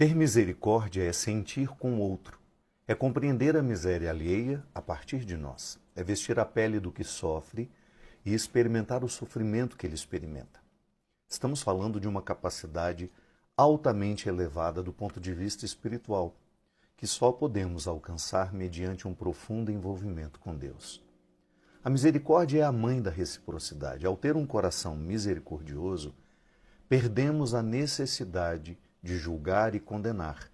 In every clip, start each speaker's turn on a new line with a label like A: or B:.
A: Ter misericórdia é sentir com o outro, é compreender a miséria alheia a partir de nós, é vestir a pele do que sofre e experimentar o sofrimento que ele experimenta. Estamos falando de uma capacidade altamente elevada do ponto de vista espiritual, que só podemos alcançar mediante um profundo envolvimento com Deus. A misericórdia é a mãe da reciprocidade. Ao ter um coração misericordioso, perdemos a necessidade de julgar e condenar.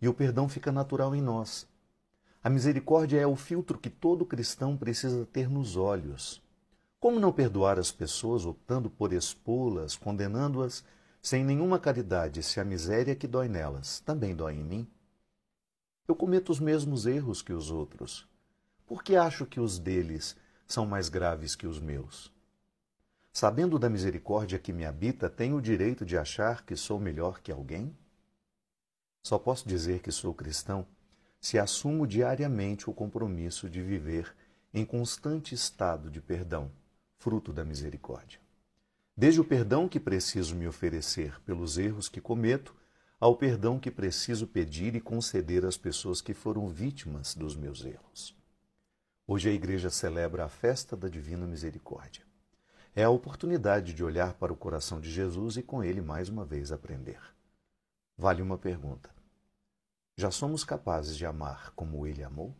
A: E o perdão fica natural em nós. A misericórdia é o filtro que todo cristão precisa ter nos olhos. Como não perdoar as pessoas optando por expô-las, condenando-as sem nenhuma caridade, se a miséria que dói nelas também dói em mim? Eu cometo os mesmos erros que os outros. Por que acho que os deles são mais graves que os meus? sabendo da misericórdia que me habita, tenho o direito de achar que sou melhor que alguém? Só posso dizer que sou cristão se assumo diariamente o compromisso de viver em constante estado de perdão, fruto da misericórdia. Desde o perdão que preciso me oferecer pelos erros que cometo, ao perdão que preciso pedir e conceder às pessoas que foram vítimas dos meus erros. Hoje a Igreja celebra a festa da Divina Misericórdia. É a oportunidade de olhar para o coração de Jesus e com ele mais uma vez aprender. Vale uma pergunta: já somos capazes de amar como ele amou?